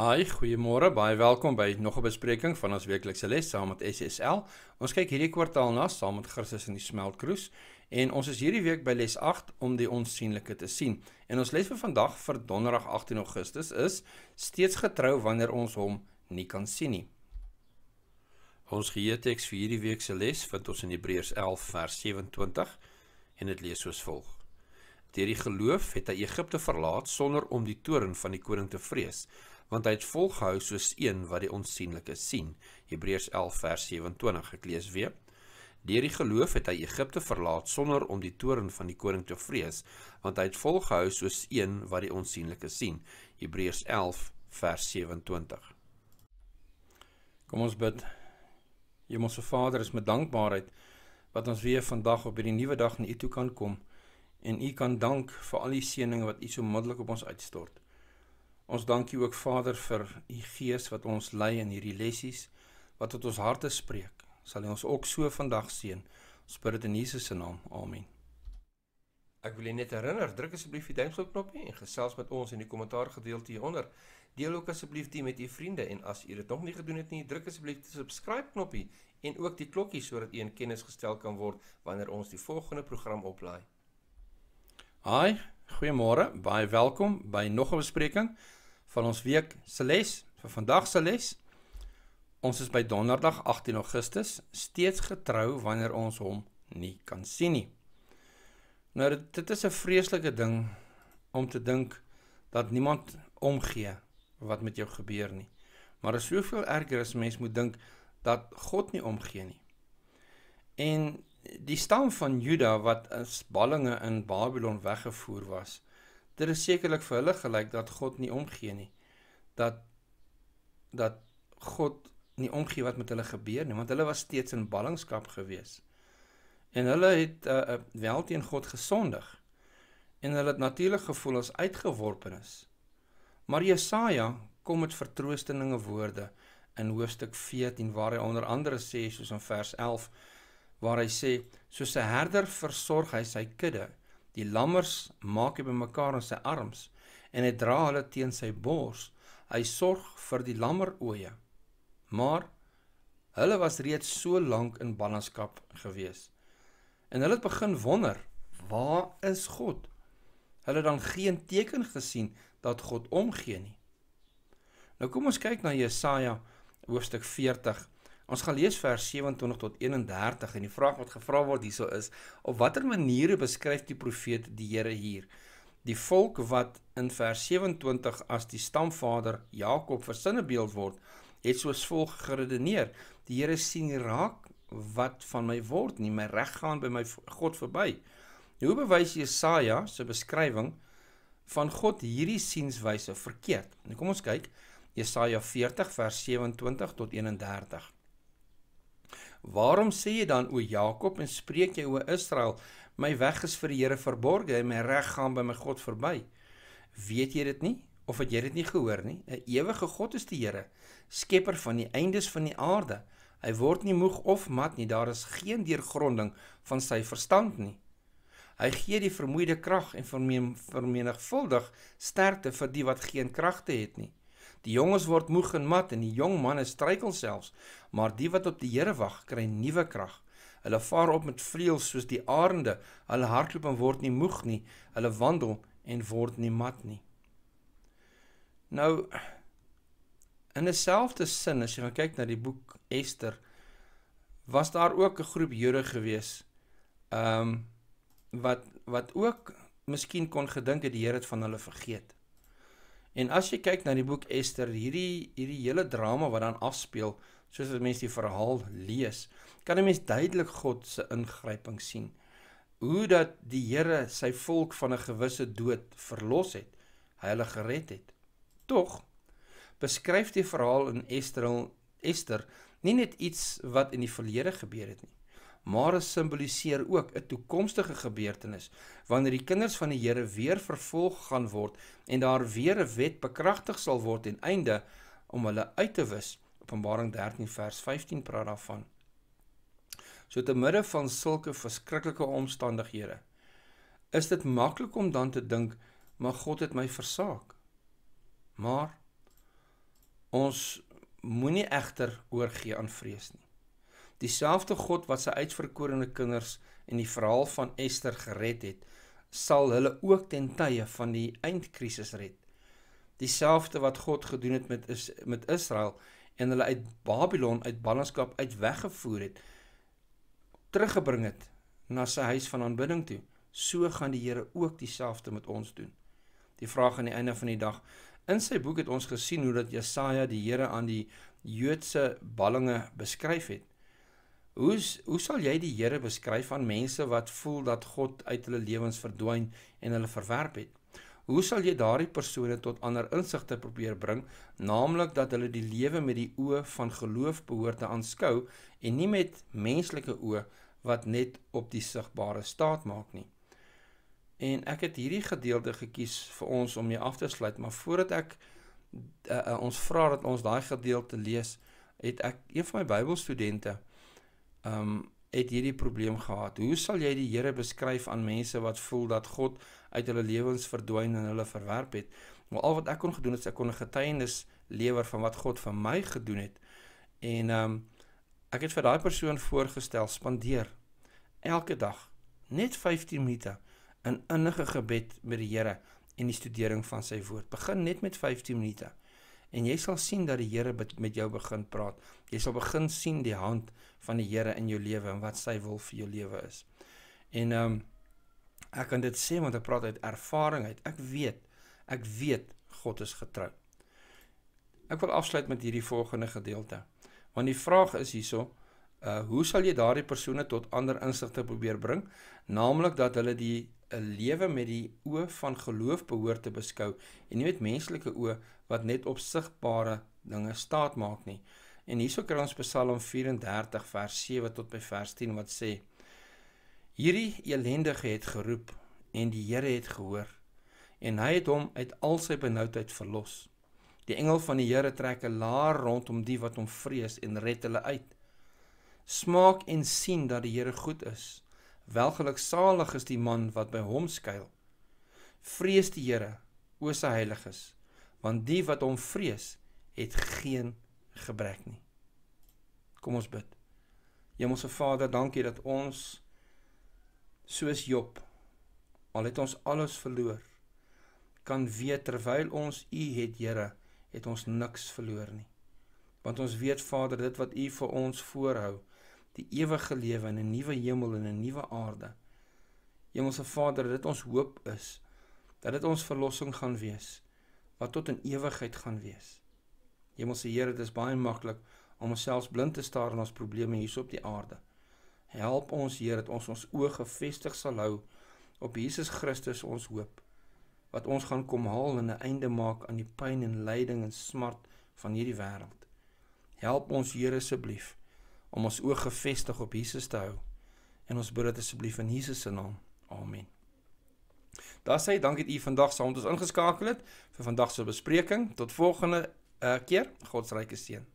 Hi, goeiemôre. Baie welkom by nog 'n bespreking van ons weeklikse les saam met SSL. Ons kyk hierdie kwartaal na saam met Christus in die smeltkroes en ons is hierdie week by les 8 om die onsigbare te sien. En ons les vir vandag vir Donderdag 18 Augustus is steeds getrou wanneer ons hom nie kan sien nie. Ons geheeteks vir hierdie week se les vind ons in Hebreërs 11 vers 27 en dit lees soos volg: Deur die geloof het hy Egipte verlaat sonder om die toorn van die koning te vrees want hy het volgehou soos een wat die onsigbare sien. Hebreërs 11 vers 27 geklees weer. Deur die geloof het hy Egipte verlaat sonder om die toorn van die koning te vrees, want hy het volgehou soos een wat die onsigbare sien. Hebreërs 11 vers 27. Kom ons bid. Hemelse Vader, is met dankbaarheid wat ons weer vandag op hierdie nuwe dag na U toe kan kom en U kan dank vir al die seëninge wat U so onmiddellik op ons uitstort. Ons dankie ook Vader vir u Gees wat ons lei in hierdie lessies wat tot ons harte spreek. Sal U ons ook so vandag seën. Ons bid dit in Jesus se naam. Amen. Ek wil net herinner, druk asseblief die duimpie knoppie en gesels met ons in die kommentaar gedeelte hieronder. Deel ook asseblief dit met u vriende en as u dit nog nie gedoen het nie, druk asseblief die subscribe knoppie en ook die klokkie sodat u in kennis gestel kan word wanneer ons die volgende program oplaai. Hi, goeiemôre. Baie welkom by nog 'n bespreking van ons week se les, vir vandag se les. Ons is by Donderdag 18 Augustus, steeds getrou wanneer ons hom nie kan sien nie. Nou dit is 'n vreeslike ding om te dink dat niemand omgee wat met jou gebeur nie. Maar is soveel erger as mens moet dink dat God nie omgee nie. En die stam van Juda wat as ballinge in Babelon weggevoer was, Dit is sekerlik vir hulle gelyk dat God nie omgee nie. Dat dat God nie omgee wat met hulle gebeur nie, want hulle was steeds in ballingskap gewees. En hulle het uh, uh, wel teen God gesondig. En hulle het natuurlik gevoel as uitgeworpenes. Maar Jesaja kom met vertroostende woorde in hoofstuk 14 waar hy onder andere sê soos in vers 11 waar hy sê soos 'n herder versorg hy sy kudde Die lammers maak hy bymekaar in sy arms en hy dra hulle teen sy bors. Hy sorg vir die lammeroeye. Maar hulle was reeds so lank in ballingskap gewees. En hulle het begin wonder, waar is God? Hulle het dan geen teken gesien dat God omgee nie. Nou kom ons kyk na Jesaja hoofstuk 40 Ons gaan lees vers 27 tot 31 en die vraag wat gevra word hierso is op watter maniere beskryf die profeet die Here hier? Die volk wat in vers 27 as die stamvader Jakob versinnebeeld word, het soos volg geredeneer: Die Here sien raak wat van my word nie, my reg gaan by my God verby. Hoe nou bewys Jesaja se beskrywing van God hierdie sienswyse verkeerd? Nou kom ons kyk Jesaja 40 vers 27 tot 31. Waarom sê jy dan o Jakob en spreek jy o Israel, my weg is vir die Here verborge en my reg gaan by my God verby? Weet jy dit nie of het jy dit nie gehoor nie? 'n Ewige God is die Here, skepper van die eindes van die aarde. Hy word nie moeg of mat nie, daar is geen deurgronding van sy verstand nie. Hy gee die vermoeide krag en vermenigvuldig sterkte vir die wat geen kragte het nie. Die jonges word moeg en mat en die jong manne struikel selfs, maar die wat op die Here wag, kry nuwe krag. Hulle vaar op met vleuels soos die arende, hulle hardloop en word nie moeg nie, hulle wandel en word nie mat nie. Nou in dieselfde sin as jy kyk na die boek Ester, was daar ook 'n groep Jode gewees. Ehm um, wat wat ook miskien kon gedink het die Here het van hulle vergeet. En as jy kyk na die boek Ester, hierdie hierdie hele drama wat dan afspeel, soos as mense die verhaal lees, kan 'n mens duidelik God se ingryping sien. Hoe dat die Here sy volk van 'n gewisse dood verlos het, hulle gered het. Tog beskryf die verhaal in Ester Ester nie net iets wat in die verlede gebeur het nie, maar dit simboliseer ook 'n toekomstige gebeurtenis wanneer die kinders van die Here weer vervolg gaan word en daar weer 'n wet bekragtig sal word en einde om hulle uit te wis. Openbaring 13 vers 15 praat daarvan. So te midde van sulke verskriklike omstandighede is dit maklik om dan te dink, maar God het my versaak. Maar ons moenie egter oorgee aan vrees nie. Dieselfde God wat sy uitverkorene kinders in die verhaal van Ester gered het, sal hulle ook ten tye van die eindkrisis red. Dieselfde wat God gedoen het met is, met Israel en hulle uit Babylon uit ballingskap uit weggevoer het, teruggebring het na sy huis van aanbidding toe, so gaan die Here ook dieselfde met ons doen. Die vraag aan die einde van die dag. In sy boek het ons gesien hoe dat Jesaja die Here aan die Joodse ballinge beskryf het. Hoe hoe sal jy die Here beskryf aan mense wat voel dat God uit hulle lewens verdwyn en hulle verwerp het? Hoe sal jy daardie persone tot ander insigte probeer bring, naamlik dat hulle die lewe met die oë van geloof behoort te aanskou en nie met menslike oë wat net op die sigbare staat maak nie? En ek het hierdie gedeelte gekies vir ons om mee af te sluit, maar voordat ek uh, ons vra dat ons daai gedeelte lees, het ek een van my Bybelstudente ehm um, het hierdie probleem gehad. Hoe sal jy die Here beskryf aan mense wat voel dat God uit hulle lewens verdwyn en hulle verwerp het? Maar al wat ek kon gedoen het, ek kon 'n getuienis lewer van wat God vir my gedoen het. En ehm um, ek het vir daai persoon voorgestel spandeer elke dag net 15 minute in innige gebed met die Here en die studering van sy woord. Begin net met 15 minute en jy sal sien dat die Here met jou begin praat. Jy sal begin sien die hand van die Here in jou lewe en wat sy wil vir jou lewe is. En ehm um, ek kan dit sê want ek praat uit ervaring uit. Ek weet, ek weet God is getrou. Ek wil afsluit met hierdie volgende gedeelte. Want die vraag is hierso Uh, hoe sal jy daardie persone tot ander insigte probeer bring naamlik dat hulle die 'n eh, lewe met die oë van geloof behoort te beskou en nie met menslike oë wat net op sigbare dinge staat maak nie. En hierso kry ons Psalm 34 vers 7 tot by vers 10 wat sê: Hierdie elendige het geroep en die Here het gehoor en hy het hom uit al sy benoudheid verlos. Die engel van die Here trek 'n laar rondom die wat hom vrees en red hulle uit. Smaak en sien dat die Here goed is. Welgeluksalig is die man wat by hom skuil. Vrees die Here, o sy heiliges want die wat hom vrees het geen gebrek nie. Kom ons bid. Hemelse Vader, dankie dat ons soos Job al het ons alles verloor, kan weet terwyl ons U het, Here, het ons niks verloor nie. Want ons weet Vader, dit wat U vir ons voorhou, die ewige lewe in 'n nuwe hemel en 'n nuwe aarde. Hemelse Vader, dit ons hoop is dat dit ons verlossing gaan wees wat tot in ewigheid gaan wees. Hemelse Here, dit is baie maklik om onsself blind te staar aan ons probleme hier op die aarde. Help ons Here dat ons ons oë gefestig sal hou op Jesus Christus ons hoop wat ons gaan kom haal en 'n einde maak aan die pyn en lyding en smart van hierdie wêreld. Help ons Here asseblief om ons oë gefestig op Jesus te hou. En ons bid dit asseblief in Jesus se naam. Amen. Daar sê dankie dat u vandag saam met ons ingeskakel het vir vandag se bespreking. Tot volgende uh, keer. Godsryke seën.